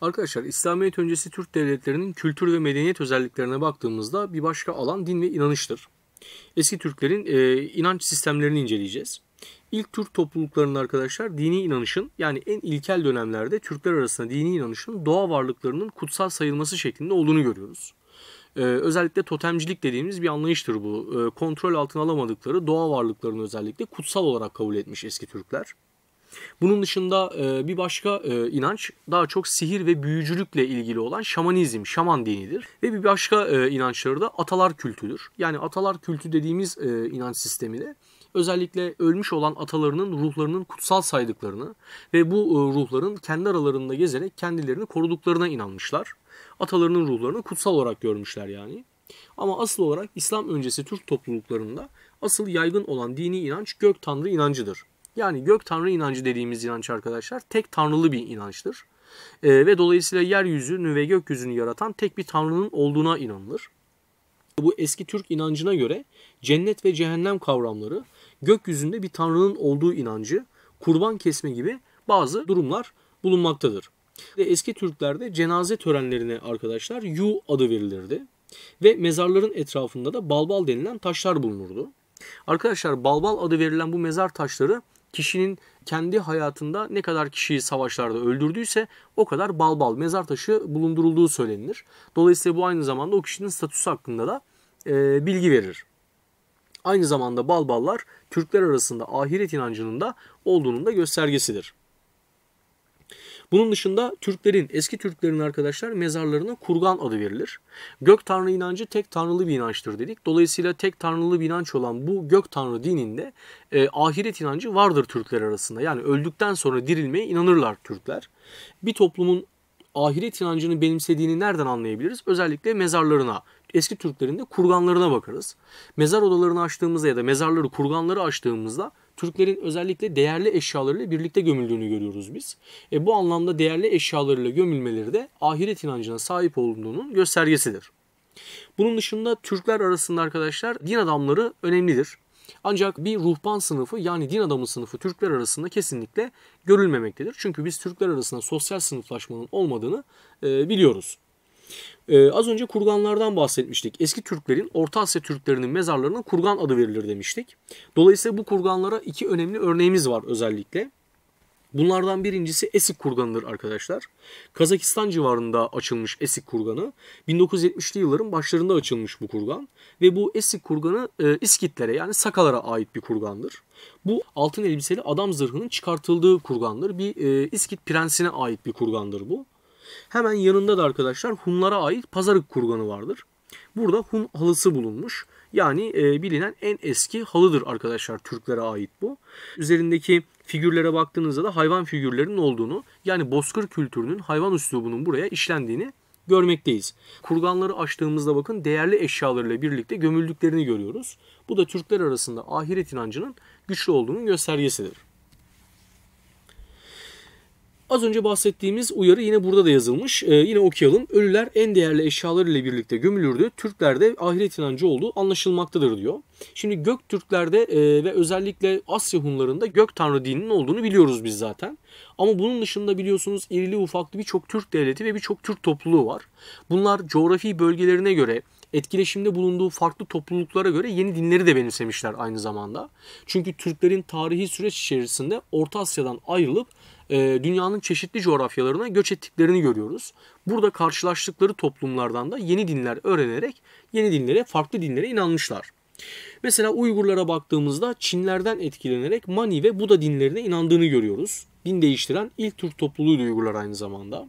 Arkadaşlar İslamiyet öncesi Türk devletlerinin kültür ve medeniyet özelliklerine baktığımızda bir başka alan din ve inanıştır. Eski Türklerin e, inanç sistemlerini inceleyeceğiz. İlk Türk topluluklarının arkadaşlar dini inanışın yani en ilkel dönemlerde Türkler arasında dini inanışın doğa varlıklarının kutsal sayılması şeklinde olduğunu görüyoruz. Ee, özellikle totemcilik dediğimiz bir anlayıştır bu. Ee, kontrol altına alamadıkları doğa varlıklarını özellikle kutsal olarak kabul etmiş eski Türkler. Bunun dışında e, bir başka e, inanç daha çok sihir ve büyücülükle ilgili olan şamanizm, şaman dinidir. Ve bir başka e, inançları da atalar kültüdür. Yani atalar kültü dediğimiz e, inanç sistemine özellikle ölmüş olan atalarının ruhlarının kutsal saydıklarını ve bu ruhların kendi aralarında gezerek kendilerini koruduklarına inanmışlar. Atalarının ruhlarını kutsal olarak görmüşler yani. Ama asıl olarak İslam öncesi Türk topluluklarında asıl yaygın olan dini inanç gök tanrı inancıdır. Yani gök tanrı inancı dediğimiz inanç arkadaşlar tek tanrılı bir inançtır. E, ve dolayısıyla yeryüzünü ve gökyüzünü yaratan tek bir tanrının olduğuna inanılır. Bu eski Türk inancına göre cennet ve cehennem kavramları gökyüzünde bir tanrının olduğu inancı, kurban kesme gibi bazı durumlar bulunmaktadır. Ve eski Türklerde cenaze törenlerine arkadaşlar yu adı verilirdi. Ve mezarların etrafında da balbal denilen taşlar bulunurdu. Arkadaşlar balbal adı verilen bu mezar taşları kişinin kendi hayatında ne kadar kişiyi savaşlarda öldürdüyse o kadar bal bal mezar taşı bulundurulduğu söylenilir. Dolayısıyla bu aynı zamanda o kişinin statüsü hakkında da e, bilgi verir. Aynı zamanda balballar Türkler arasında ahiret inancının da olduğunun da göstergesidir. Bunun dışında Türklerin, eski Türklerin arkadaşlar mezarlarına kurgan adı verilir. Gök tanrı inancı tek tanrılı bir inançtır dedik. Dolayısıyla tek tanrılı bir inanç olan bu gök tanrı dininde e, ahiret inancı vardır Türkler arasında. Yani öldükten sonra dirilmeye inanırlar Türkler. Bir toplumun ahiret inancını benimsediğini nereden anlayabiliriz? Özellikle mezarlarına, eski Türklerin de kurganlarına bakarız. Mezar odalarını açtığımızda ya da mezarları kurganları açtığımızda Türklerin özellikle değerli eşyalarıyla birlikte gömüldüğünü görüyoruz biz. E, bu anlamda değerli eşyalarıyla gömülmeleri de ahiret inancına sahip olduğunun göstergesidir. Bunun dışında Türkler arasında arkadaşlar din adamları önemlidir. Ancak bir ruhban sınıfı yani din adamı sınıfı Türkler arasında kesinlikle görülmemektedir. Çünkü biz Türkler arasında sosyal sınıflaşmanın olmadığını e, biliyoruz. Ee, az önce kurganlardan bahsetmiştik. Eski Türklerin, Orta Asya Türklerinin mezarlarına kurgan adı verilir demiştik. Dolayısıyla bu kurganlara iki önemli örneğimiz var özellikle. Bunlardan birincisi Esik Kurganı'dır arkadaşlar. Kazakistan civarında açılmış Esik Kurganı. 1970'li yılların başlarında açılmış bu kurgan. Ve bu Esik Kurganı e, İskitlere yani Sakalara ait bir kurgandır. Bu altın elbiseli adam zırhının çıkartıldığı kurgandır. Bir e, İskit prensine ait bir kurgandır bu. Hemen yanında da arkadaşlar Hunlara ait pazarlık kurganı vardır. Burada Hun halısı bulunmuş. Yani e, bilinen en eski halıdır arkadaşlar Türklere ait bu. Üzerindeki figürlere baktığınızda da hayvan figürlerinin olduğunu yani bozkır kültürünün hayvan üslubunun buraya işlendiğini görmekteyiz. Kurganları açtığımızda bakın değerli eşyalarıyla birlikte gömüldüklerini görüyoruz. Bu da Türkler arasında ahiret inancının güçlü olduğunun göstergesidir. Az önce bahsettiğimiz uyarı yine burada da yazılmış. Ee, yine okuyalım. Ölüler en değerli eşyalarıyla birlikte gömülürdü. Türklerde ahiret inancı olduğu anlaşılmaktadır diyor. Şimdi Gök Türklerde e, ve özellikle Asya Hunlarında Gök Tanrı dininin olduğunu biliyoruz biz zaten. Ama bunun dışında biliyorsunuz irili ufaklı birçok Türk devleti ve birçok Türk topluluğu var. Bunlar coğrafi bölgelerine göre etkileşimde bulunduğu farklı topluluklara göre yeni dinleri de benimsemişler aynı zamanda. Çünkü Türklerin tarihi süreç içerisinde Orta Asya'dan ayrılıp e, dünyanın çeşitli coğrafyalarına göç ettiklerini görüyoruz. Burada karşılaştıkları toplumlardan da yeni dinler öğrenerek yeni dinlere, farklı dinlere inanmışlar. Mesela Uygurlara baktığımızda Çinlerden etkilenerek Mani ve Buda dinlerine inandığını görüyoruz. Din değiştiren ilk Türk topluluğu Uygurlar aynı zamanda.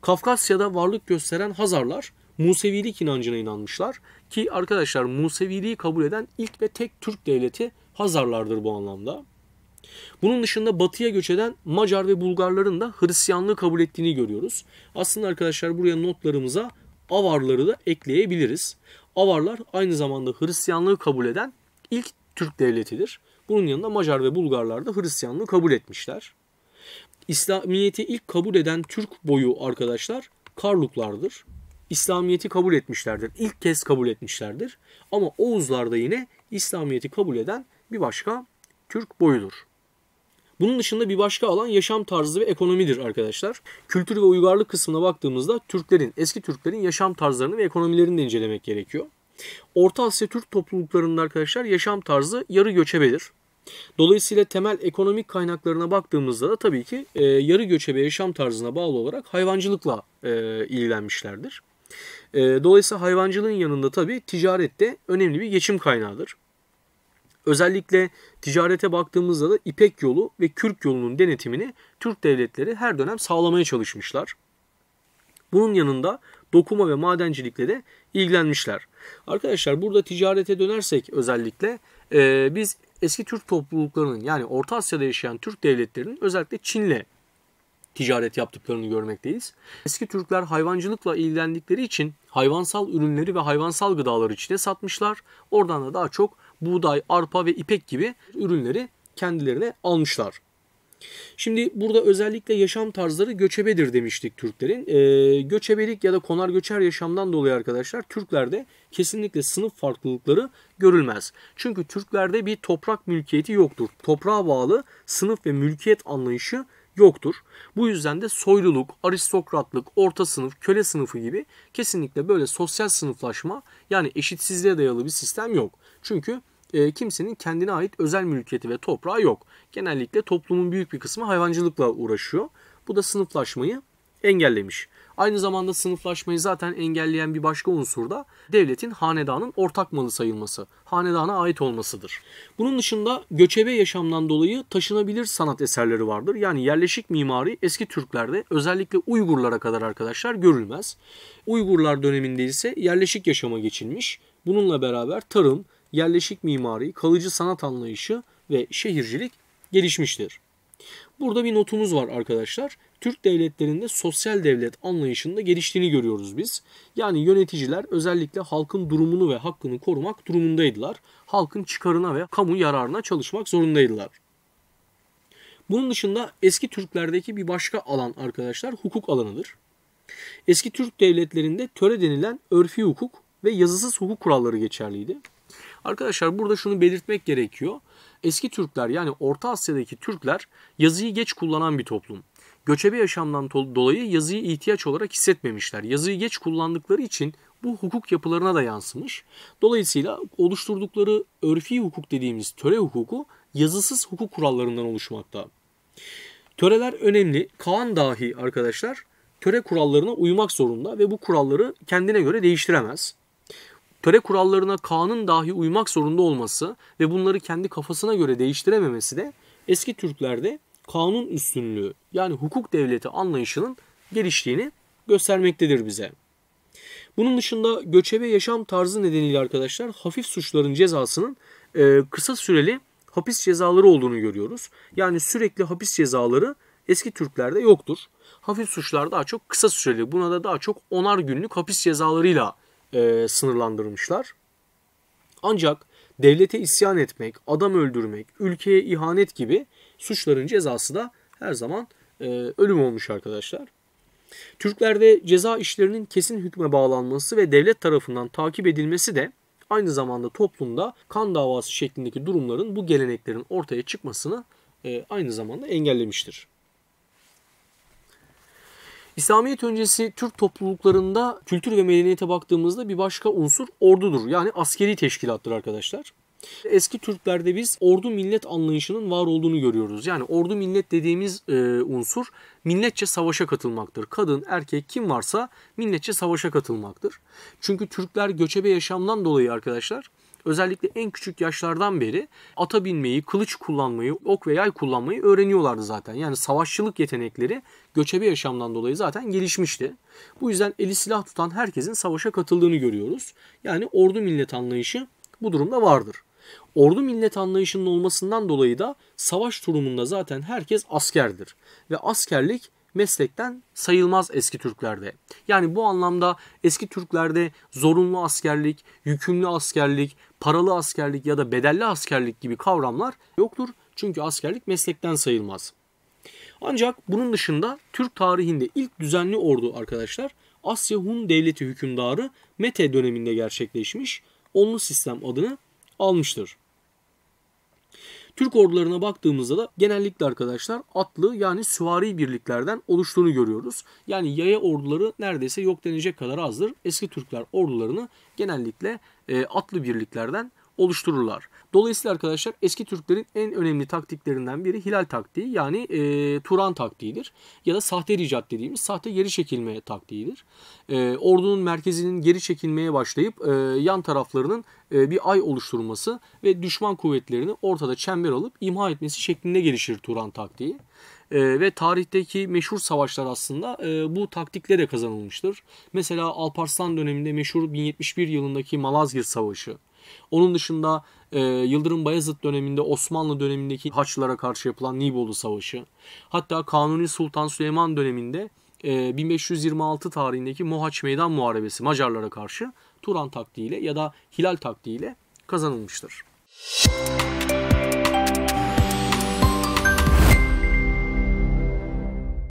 Kafkasya'da varlık gösteren Hazarlar Musevilik inancına inanmışlar ki arkadaşlar Museviliği kabul eden ilk ve tek Türk devleti Hazarlardır bu anlamda. Bunun dışında batıya göç eden Macar ve Bulgarların da Hristiyanlığı kabul ettiğini görüyoruz. Aslında arkadaşlar buraya notlarımıza Avarları da ekleyebiliriz. Avarlar aynı zamanda Hristiyanlığı kabul eden ilk Türk devletidir. Bunun yanında Macar ve Bulgarlar da Hristiyanlığı kabul etmişler. İslamiyeti ilk kabul eden Türk boyu arkadaşlar Karluklardır. İslamiyeti kabul etmişlerdir. İlk kez kabul etmişlerdir. Ama Oğuzlar da yine İslamiyeti kabul eden bir başka Türk boyudur. Bunun dışında bir başka alan yaşam tarzı ve ekonomidir arkadaşlar. Kültür ve uygarlık kısmına baktığımızda Türklerin, eski Türklerin yaşam tarzlarını ve ekonomilerini de incelemek gerekiyor. Orta Asya Türk topluluklarında arkadaşlar yaşam tarzı yarı göçebedir. Dolayısıyla temel ekonomik kaynaklarına baktığımızda da tabii ki e, yarı göçebe yaşam tarzına bağlı olarak hayvancılıkla e, ilgilenmişlerdir. E, dolayısıyla hayvancılığın yanında tabii ticaret de önemli bir geçim kaynağıdır. Özellikle ticarete baktığımızda da İpek yolu ve Kürk yolunun denetimini Türk devletleri her dönem sağlamaya çalışmışlar. Bunun yanında dokuma ve madencilikle de ilgilenmişler. Arkadaşlar burada ticarete dönersek özellikle e, biz eski Türk topluluklarının yani Orta Asya'da yaşayan Türk devletlerinin özellikle Çin'le ticaret yaptıklarını görmekteyiz. Eski Türkler hayvancılıkla ilgilendikleri için hayvansal ürünleri ve hayvansal gıdaları Çin'e satmışlar. Oradan da daha çok buğday, arpa ve ipek gibi ürünleri kendilerine almışlar. Şimdi burada özellikle yaşam tarzları göçebedir demiştik Türklerin. Ee, göçebelik ya da konar göçer yaşamdan dolayı arkadaşlar Türklerde kesinlikle sınıf farklılıkları görülmez. Çünkü Türklerde bir toprak mülkiyeti yoktur. Toprağa bağlı sınıf ve mülkiyet anlayışı yoktur. Bu yüzden de soyluluk, aristokratlık, orta sınıf, köle sınıfı gibi kesinlikle böyle sosyal sınıflaşma yani eşitsizliğe dayalı bir sistem yok. Çünkü e, kimsenin kendine ait özel mülkiyeti ve toprağı yok. Genellikle toplumun büyük bir kısmı hayvancılıkla uğraşıyor. Bu da sınıflaşmayı engellemiş. Aynı zamanda sınıflaşmayı zaten engelleyen bir başka unsur da devletin hanedanın ortak malı sayılması, hanedana ait olmasıdır. Bunun dışında göçebe yaşamdan dolayı taşınabilir sanat eserleri vardır. Yani yerleşik mimari eski Türklerde özellikle Uygurlara kadar arkadaşlar görülmez. Uygurlar döneminde ise yerleşik yaşama geçilmiş. Bununla beraber tarım, yerleşik mimari, kalıcı sanat anlayışı ve şehircilik gelişmiştir. Burada bir notumuz var arkadaşlar. Türk devletlerinde sosyal devlet anlayışında geliştiğini görüyoruz biz. Yani yöneticiler özellikle halkın durumunu ve hakkını korumak durumundaydılar. Halkın çıkarına ve kamu yararına çalışmak zorundaydılar. Bunun dışında eski Türklerdeki bir başka alan arkadaşlar hukuk alanıdır. Eski Türk devletlerinde töre denilen örfi hukuk ve yazısız hukuk kuralları geçerliydi. Arkadaşlar burada şunu belirtmek gerekiyor. Eski Türkler yani Orta Asya'daki Türkler yazıyı geç kullanan bir toplum. Göçebe yaşamdan dolayı yazıyı ihtiyaç olarak hissetmemişler. Yazıyı geç kullandıkları için bu hukuk yapılarına da yansımış. Dolayısıyla oluşturdukları örfi hukuk dediğimiz töre hukuku yazısız hukuk kurallarından oluşmakta. Töreler önemli. Kaan dahi arkadaşlar töre kurallarına uymak zorunda ve bu kuralları kendine göre değiştiremez töre kurallarına kanun dahi uymak zorunda olması ve bunları kendi kafasına göre değiştirememesi de eski Türklerde kanun üstünlüğü yani hukuk devleti anlayışının geliştiğini göstermektedir bize. Bunun dışında göçebe yaşam tarzı nedeniyle arkadaşlar hafif suçların cezasının e, kısa süreli hapis cezaları olduğunu görüyoruz. Yani sürekli hapis cezaları eski Türklerde yoktur. Hafif suçlar daha çok kısa süreli. Buna da daha çok onar günlük hapis cezalarıyla e, sınırlandırmışlar. Ancak devlete isyan etmek, adam öldürmek, ülkeye ihanet gibi suçların cezası da her zaman e, ölüm olmuş arkadaşlar. Türklerde ceza işlerinin kesin hükme bağlanması ve devlet tarafından takip edilmesi de aynı zamanda toplumda kan davası şeklindeki durumların bu geleneklerin ortaya çıkmasını e, aynı zamanda engellemiştir. İslamiyet öncesi Türk topluluklarında kültür ve medeniyete baktığımızda bir başka unsur ordudur. Yani askeri teşkilattır arkadaşlar. Eski Türklerde biz ordu millet anlayışının var olduğunu görüyoruz. Yani ordu millet dediğimiz e, unsur milletçe savaşa katılmaktır. Kadın, erkek kim varsa milletçe savaşa katılmaktır. Çünkü Türkler göçebe yaşamdan dolayı arkadaşlar özellikle en küçük yaşlardan beri ata binmeyi, kılıç kullanmayı, ok ve yay kullanmayı öğreniyorlardı zaten. Yani savaşçılık yetenekleri göçebe yaşamdan dolayı zaten gelişmişti. Bu yüzden eli silah tutan herkesin savaşa katıldığını görüyoruz. Yani ordu millet anlayışı bu durumda vardır. Ordu millet anlayışının olmasından dolayı da savaş durumunda zaten herkes askerdir. Ve askerlik meslekten sayılmaz eski Türklerde. Yani bu anlamda eski Türklerde zorunlu askerlik, yükümlü askerlik, paralı askerlik ya da bedelli askerlik gibi kavramlar yoktur. Çünkü askerlik meslekten sayılmaz. Ancak bunun dışında Türk tarihinde ilk düzenli ordu arkadaşlar Asya Hun Devleti hükümdarı Mete döneminde gerçekleşmiş. Onlu sistem adını almıştır. Türk ordularına baktığımızda da genellikle arkadaşlar atlı yani süvari birliklerden oluştuğunu görüyoruz. Yani yaya orduları neredeyse yok denecek kadar azdır. Eski Türkler ordularını genellikle e, atlı birliklerden oluştururlar. Dolayısıyla arkadaşlar eski Türklerin en önemli taktiklerinden biri hilal taktiği yani e, Turan taktiğidir. Ya da sahte ricat dediğimiz sahte geri çekilme taktiğidir. E, ordunun merkezinin geri çekilmeye başlayıp e, yan taraflarının e, bir ay oluşturması ve düşman kuvvetlerini ortada çember alıp imha etmesi şeklinde gelişir Turan taktiği. E, ve tarihteki meşhur savaşlar aslında e, bu taktikle de kazanılmıştır. Mesela Alparslan döneminde meşhur 1071 yılındaki Malazgirt Savaşı onun dışında e, Yıldırım Bayezid döneminde Osmanlı dönemindeki Haçlılara karşı yapılan Niğbolu Savaşı. Hatta Kanuni Sultan Süleyman döneminde e, 1526 tarihindeki Mohaç Meydan Muharebesi Macarlara karşı Turan taktiğiyle ya da Hilal taktiğiyle kazanılmıştır. Müzik